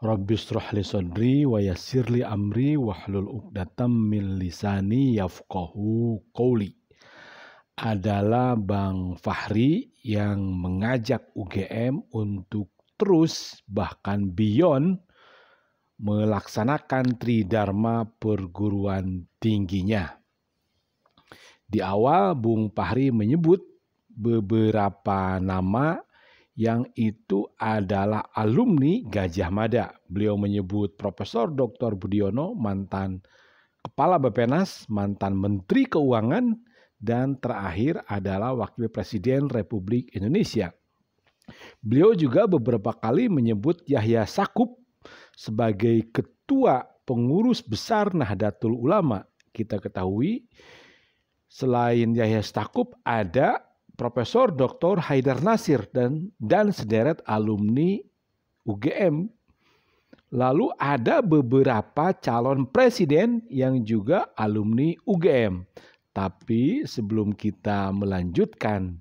Rabbi li sadri wa yassir amri wa hlul uqdatam min lisani yafqahu qawli. Adalah Bang Fahri yang mengajak UGM untuk terus bahkan beyond melaksanakan tridharma perguruan tingginya. Di awal Bung Fahri menyebut beberapa nama yang itu adalah alumni Gajah Mada. Beliau menyebut Profesor Dr. Budiono mantan Kepala BPNAS, mantan Menteri Keuangan, dan terakhir adalah Wakil Presiden Republik Indonesia. Beliau juga beberapa kali menyebut Yahya Sakup sebagai ketua pengurus besar Nahdlatul Ulama. Kita ketahui selain Yahya Sakup ada Profesor Dr. Haidar Nasir dan dan sederet alumni UGM. Lalu ada beberapa calon presiden yang juga alumni UGM. Tapi sebelum kita melanjutkan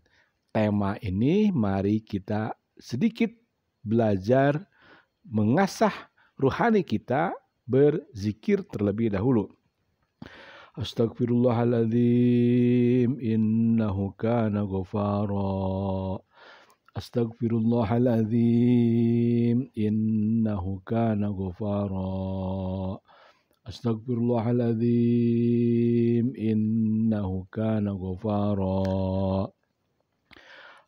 tema ini, mari kita sedikit belajar mengasah ruhani kita berzikir terlebih dahulu. أستغفر الله العظيم إنه كان غفارا أستغفر الله العظيم إنه كان غفارا أستغفر الله العظيم إنه كان غفارا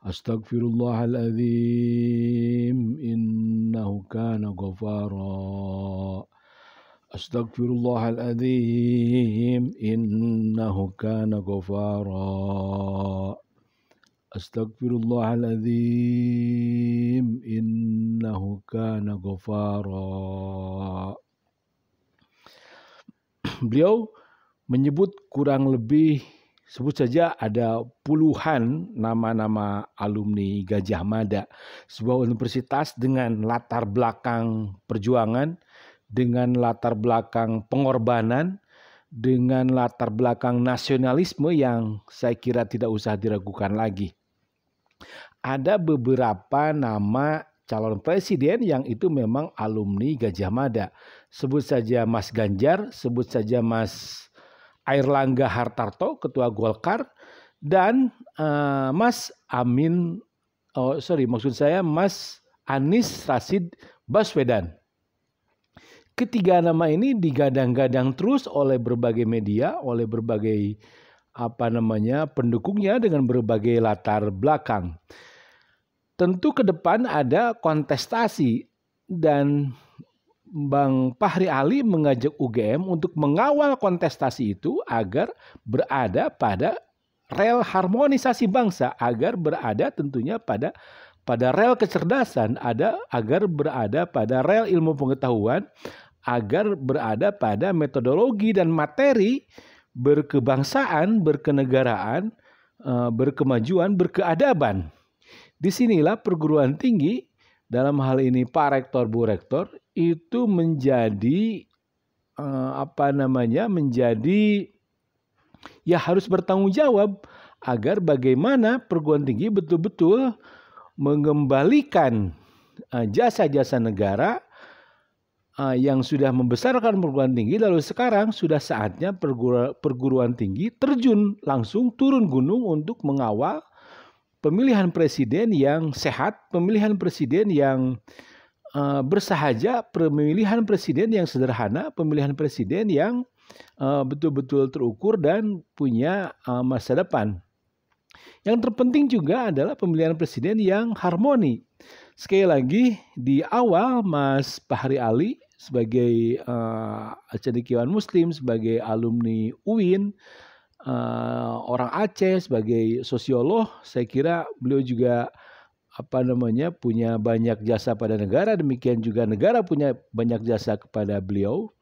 أستغفر الله العظيم إنه كان غفارا أستغفر الله العظيم إنه كان غفارا أستغفر الله العظيم إنه كان غفارا Beliau menyebut kurang lebih sebut saja ada puluhan nama-nama alumni Gajah Mada, sebuah universitas dengan latar belakang perjuangan dengan latar belakang pengorbanan, dengan latar belakang nasionalisme yang saya kira tidak usah diragukan lagi. Ada beberapa nama calon presiden yang itu memang alumni Gajah Mada. Sebut saja Mas Ganjar, sebut saja Mas Air Langga Hartarto, Ketua Golkar, dan uh, Mas Amin, oh sorry maksud saya Mas Anis Rasid Baswedan ketiga nama ini digadang-gadang terus oleh berbagai media, oleh berbagai apa namanya pendukungnya dengan berbagai latar belakang. Tentu ke depan ada kontestasi dan Bang Pahri Ali mengajak UGM untuk mengawal kontestasi itu agar berada pada rel harmonisasi bangsa, agar berada tentunya pada pada rel kecerdasan, ada agar berada pada rel ilmu pengetahuan, agar berada pada metodologi dan materi berkebangsaan, berkenegaraan, eh, berkemajuan, berkeadaban. Disinilah perguruan tinggi dalam hal ini Pak Rektor, Bu Rektor itu menjadi eh, apa namanya menjadi ya harus bertanggung jawab agar bagaimana perguruan tinggi betul-betul mengembalikan eh, jasa-jasa negara uh, yang sudah membesarkan perguruan tinggi lalu sekarang sudah saatnya perguru perguruan tinggi terjun langsung turun gunung untuk mengawal pemilihan presiden yang sehat, pemilihan presiden yang uh, bersahaja, pemilihan presiden yang sederhana, pemilihan presiden yang ah, betul-betul terukur dan punya uh, masa depan. Yang terpenting juga adalah pemilihan presiden yang harmoni, Sekali lagi di awal Mas Fahri Ali sebagai uh, cendekiawan Muslim, sebagai alumni UIN, uh, eh, orang Aceh sebagai sosiolog, saya kira beliau juga apa namanya punya banyak jasa pada negara demikian juga negara punya banyak jasa kepada beliau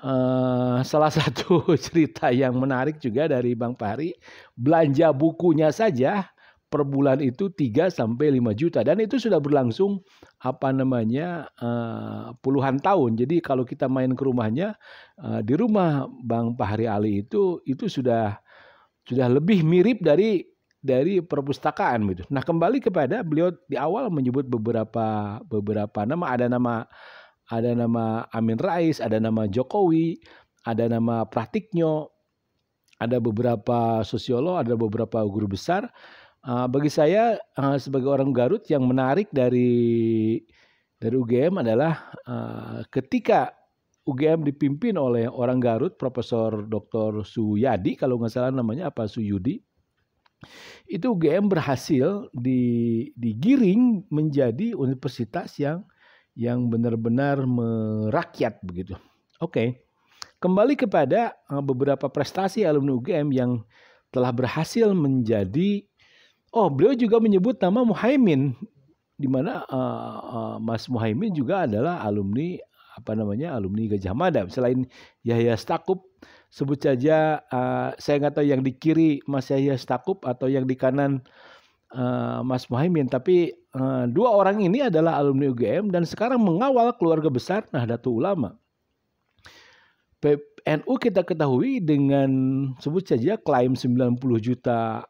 uh, salah satu cerita yang menarik juga dari Bang Pari belanja bukunya saja per bulan itu 3 sampai 5 juta dan itu sudah berlangsung apa namanya uh, puluhan tahun. Jadi kalau kita main ke rumahnya uh, di rumah Bang pahri Ali itu itu sudah sudah lebih mirip dari dari perpustakaan gitu. Nah, kembali kepada beliau di awal menyebut beberapa beberapa nama ada nama ada nama Amin Rais, ada nama Jokowi, ada nama pratiknyo ada beberapa sosiolog, ada beberapa guru besar Uh, bagi saya uh, sebagai orang Garut yang menarik dari dari UGM adalah uh, ketika UGM dipimpin oleh orang Garut Profesor Dr. Suyadi kalau nggak salah namanya apa Suyudi itu UGM berhasil digiring menjadi universitas yang yang benar-benar merakyat begitu. Oke. Okay. Kembali kepada beberapa prestasi alumni UGM yang telah berhasil menjadi Oh, beliau juga menyebut nama Muhaimin di mana uh, uh, Mas Muhaimin juga adalah alumni apa namanya alumni Gajah Mada selain Yahya Stakup, sebut saja uh, saya nggak tahu yang di kiri Mas Yahya Stakup atau yang di kanan uh, Mas Muhaimin tapi uh, dua orang ini adalah alumni UGM dan sekarang mengawal keluarga besar Nahdlatul Ulama PNU kita ketahui dengan sebut saja klaim 90 juta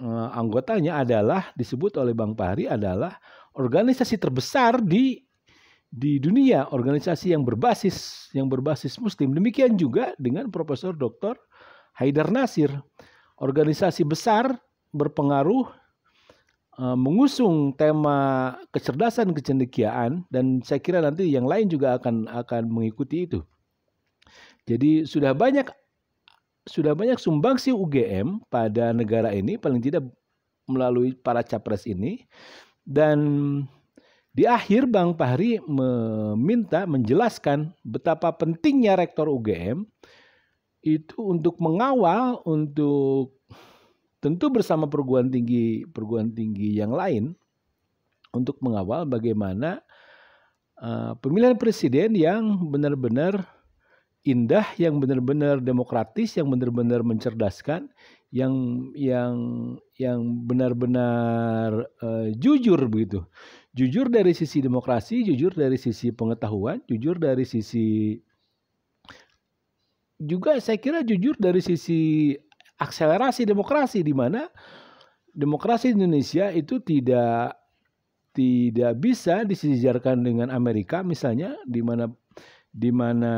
Eh, anggotanya adalah disebut oleh Bang Fahri adalah organisasi terbesar di di dunia organisasi yang berbasis yang berbasis muslim demikian juga dengan Profesor Dr. Haidar Nasir organisasi besar berpengaruh eh, mengusung tema kecerdasan kecendekiaan dan saya kira nanti yang lain juga akan akan mengikuti itu. Jadi sudah banyak sudah banyak sumbangsi UGM pada negara ini paling tidak melalui para capres ini dan di akhir Bang Fahri meminta menjelaskan betapa pentingnya rektor UGM itu untuk mengawal untuk tentu bersama perguruan tinggi perguruan tinggi yang lain untuk mengawal bagaimana uh, pemilihan presiden yang benar-benar indah, yang benar-benar demokratis, yang benar-benar mencerdaskan, yang yang yang benar-benar uh, jujur begitu. Jujur dari sisi demokrasi, jujur dari sisi pengetahuan, jujur dari sisi juga saya kira jujur dari sisi akselerasi demokrasi di mana demokrasi Indonesia itu tidak tidak bisa disejajarkan dengan Amerika misalnya di mana di mana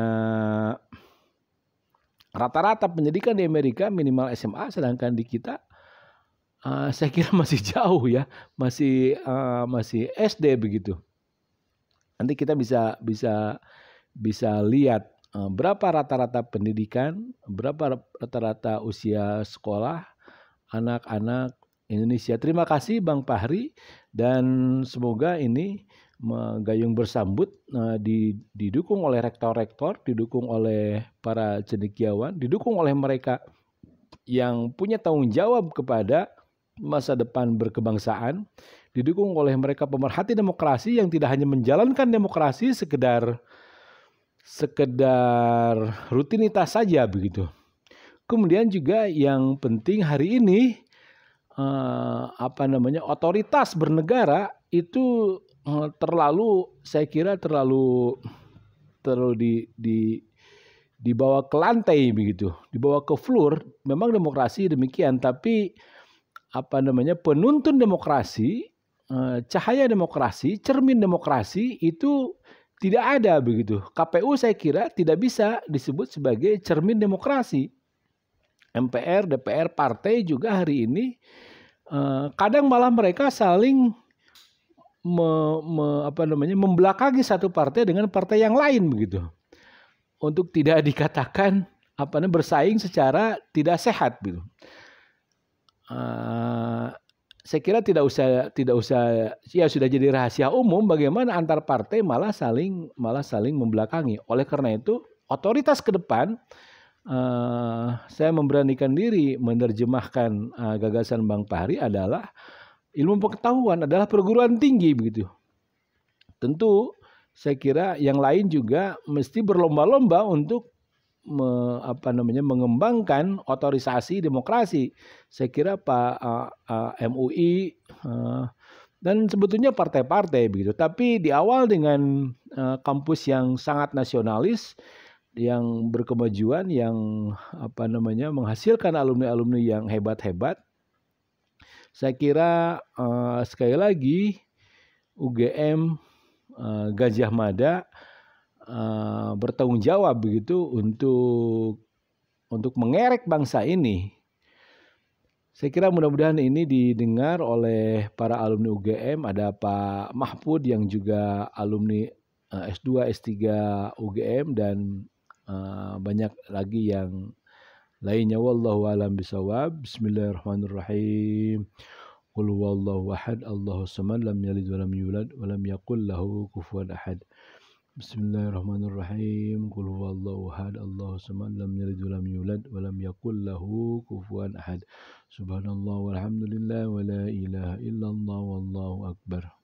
rata-rata pendidikan di Amerika minimal SMA sedangkan di kita uh, saya kira masih jauh ya masih uh, masih SD begitu nanti kita bisa bisa bisa lihat uh, berapa rata-rata pendidikan berapa rata-rata usia sekolah anak-anak Indonesia terima kasih Bang Pahri dan semoga ini Gayung Bersambut eh, didukung oleh rektor-rektor, didukung oleh para cendekiawan, didukung oleh mereka yang punya tanggung jawab kepada masa depan berkebangsaan, didukung oleh mereka pemerhati demokrasi yang tidak hanya menjalankan demokrasi sekedar sekedar rutinitas saja begitu. Kemudian juga yang penting hari ini eh, apa namanya otoritas bernegara itu Eh, terlalu saya kira terlalu terlalu di di dibawa ke lantai begitu, dibawa ke floor. Memang demokrasi demikian, tapi apa namanya penuntun demokrasi, eh, cahaya demokrasi, cermin demokrasi itu tidak ada begitu. KPU saya kira tidak bisa disebut sebagai cermin demokrasi. MPR, DPR, partai juga hari ini eh, kadang malah mereka saling me, me, apa namanya membelakangi satu partai dengan partai yang lain begitu untuk tidak dikatakan apa namanya bersaing secara tidak sehat gitu. Uh, saya kira tidak usah tidak usah ya sudah jadi rahasia umum bagaimana antar partai malah saling malah saling membelakangi. Oleh karena itu otoritas ke depan uh, saya memberanikan diri menerjemahkan uh, gagasan Bang Pahri adalah ilmu pengetahuan adalah perguruan tinggi begitu. Tentu saya kira yang lain juga mesti berlomba-lomba untuk me, apa namanya mengembangkan otorisasi demokrasi. Saya kira Pak uh, uh, MUI uh, dan sebetulnya partai-partai begitu. Tapi di awal dengan uh, kampus yang sangat nasionalis, yang berkemajuan, yang apa namanya menghasilkan alumni-alumni yang hebat-hebat, saya kira uh, sekali lagi UGM uh, eh, Gajah Mada uh, eh, bertanggung jawab begitu untuk untuk mengerek bangsa ini. Saya kira mudah-mudahan ini didengar oleh para alumni UGM. Ada Pak Mahfud yang juga alumni S2, S3 UGM dan banyak lagi yang lainnya بسم الله الرحمن الرحيم قل هو الله أحد الله الصمد لم يلد ولم يولد ولم يقل له كفوا أحد بسم الله الرحمن الرحيم قل هو الله أحد الله الصمد لم يلد ولم يولد ولم يقل له كفوا أحد سبحان الله والحمد لله ولا إله إلا الله والله أكبر